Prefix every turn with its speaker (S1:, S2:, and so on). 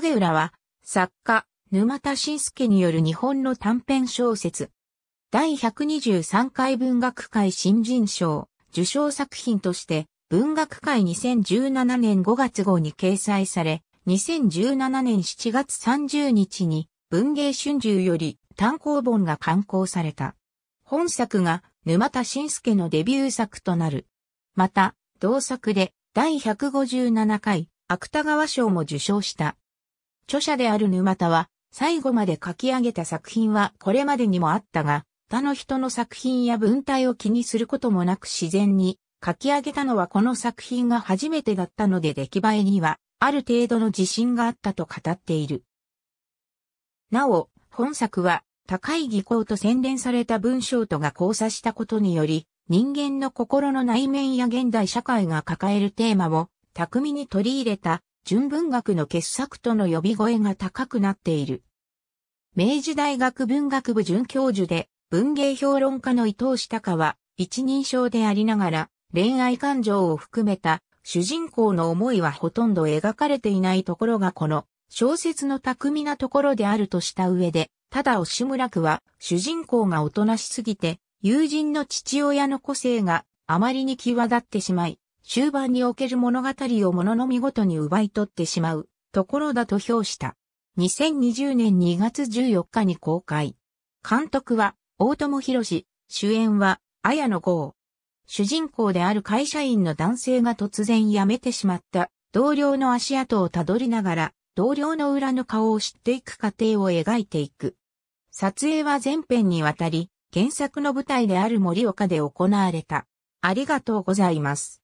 S1: 影浦は、作家、沼田信介による日本の短編小説。第123回文学界新人賞受賞作品として、文学界2017年5月号に掲載され、2017年7月30日に文芸春秋より単行本が刊行された。本作が沼田信介のデビュー作となる。また、同作で第157回芥川賞も受賞した。著者である沼田は、最後まで書き上げた作品はこれまでにもあったが、他の人の作品や文体を気にすることもなく自然に書き上げたのはこの作品が初めてだったので出来栄えにはある程度の自信があったと語っている。なお、本作は高い技巧と洗練された文章とが交差したことにより、人間の心の内面や現代社会が抱えるテーマを巧みに取り入れた純文学の傑作との呼び声が高くなっている。明治大学文学部准教授で文芸評論家の伊藤下香は一人称でありながら恋愛感情を含めた主人公の思いはほとんど描かれていないところがこの小説の巧みなところであるとした上で、ただ押らくは主人公がおとなしすぎて友人の父親の個性があまりに際立ってしまい、終盤における物語を物の見事に奪い取ってしまうところだと評した。2020年2月14日に公開。監督は大友博士、主演は綾野剛。主人公である会社員の男性が突然辞めてしまった同僚の足跡をたどりながら同僚の裏の顔を知っていく過程を描いていく。撮影は全編にわたり原作の舞台である森岡で行われた。ありがとうございます。